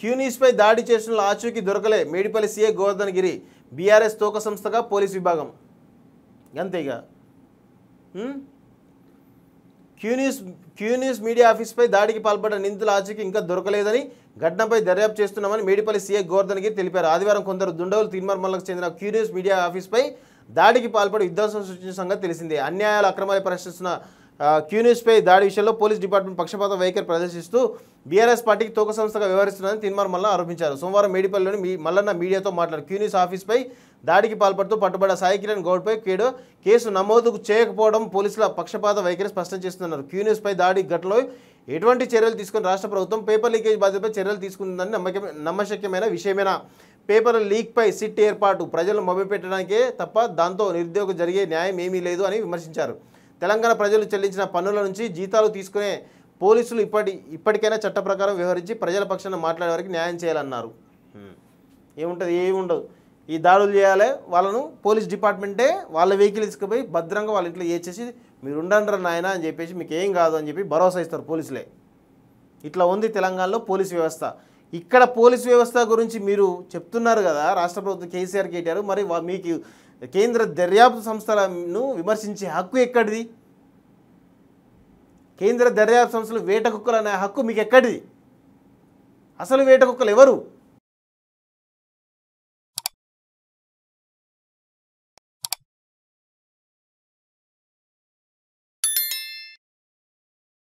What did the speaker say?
క్యూనీస్పై దాడి చేసిన ఆచూకీ దొరకలే మేడిపల్లి సీఏ గోవర్ధన్ గిరి బీఆర్ఎస్ తోక సంస్థగా పోలీస్ విభాగం అంతే ఇక క్యూనీస్ క్యూనీస్ మీడియా ఆఫీస్పై దాడికి పాల్పడ్డ నిందితుల ఆచూకీ ఇంకా దొరకలేదని ఘటనపై దర్యాప్తు చేస్తున్నామని మేడిపల్లి సీఏ గోవర్ధన్గిరి తెలిపారు ఆదివారం కొందరు దుండవులు తిరుమర్మల్లకు చెందిన క్యూనీస్ మీడియా ఆఫీస్పై దాడికి పాల్పడి విధ్వంసం సృష్టించిన సంగతి తెలిసిందే అన్యాయాలు అక్రమాలు ప్రశ్నిస్తున్న క్యూనిస్పై దాడి విషయంలో పోలీస్ డిపార్ట్మెంట్ పక్షపాత వైఖరి ప్రదర్శిస్తూ బీఆర్ఎస్ పార్టీకి తోక సంస్థగా వ్యవహరిస్తున్నదని తిన్మార్ మల్ల ఆరోపించారు సోమవారం మేడిపల్లిలోని మీ మల్లన్న మీడియాతో మాట్లాడు క్యూనిస్ ఆఫీస్పై దాడికి పాల్పడుతూ పట్టుబడ్డ సాయి కిరణ్ గౌడ్పై కేడు కేసు నమోదు చేయకపోవడం పోలీసుల పక్షపాత వైఖరి స్పష్టం చేస్తున్నారు క్యూనిస్పై దాడి ఘటనలో ఎటువంటి చర్యలు తీసుకుని రాష్ట్ర ప్రభుత్వం పేపర్ లీకేజ్ బాధ్యతపై చర్యలు తీసుకుందని నమ్మకం నమ్మశక్యమైన విషయమేనా పేపర్ లీక్పై సిట్ ఏర్పాటు ప్రజలను మభ్యపెట్టడానికే తప్ప దాంతో నిరుద్యోగం జరిగే న్యాయం ఏమీ లేదు అని విమర్శించారు తెలంగాణ ప్రజలు చెల్లించిన పన్నుల నుంచి జీతాలు తీసుకునే పోలీసులు ఇప్పటి ఇప్పటికైనా చట్ట ప్రకారం వ్యవహరించి ప్రజల పక్షాన మాట్లాడే వారికి న్యాయం చేయాలన్నారు ఏముంటుంది ఏమి ఉండదు ఈ దాడులు చేయాలి వాళ్ళను పోలీస్ డిపార్ట్మెంటే వాళ్ళ వెహికల్ తీసుకుపోయి భద్రంగా వాళ్ళ ఇంట్లో చేసేసి మీరు ఉండండ్ర నాయన అని చెప్పేసి మీకు ఏం కాదు అని చెప్పి భరోసా ఇస్తారు పోలీసులే ఇట్లా ఉంది తెలంగాణలో పోలీస్ వ్యవస్థ ఇక్కడ పోలీస్ వ్యవస్థ గురించి మీరు చెప్తున్నారు కదా రాష్ట్ర ప్రభుత్వం కేసీఆర్ కేటీఆర్ మరి మీకు కేంద్ర దర్యాప్తు సంస్థలను విమర్శించే హక్కు ఎక్కడిది కేంద్ర దర్యాప్తు సంస్థలు వేట కుక్కలు అనే హక్కు మీకు ఎక్కడిది అసలు వేట కుక్కలు ఎవరు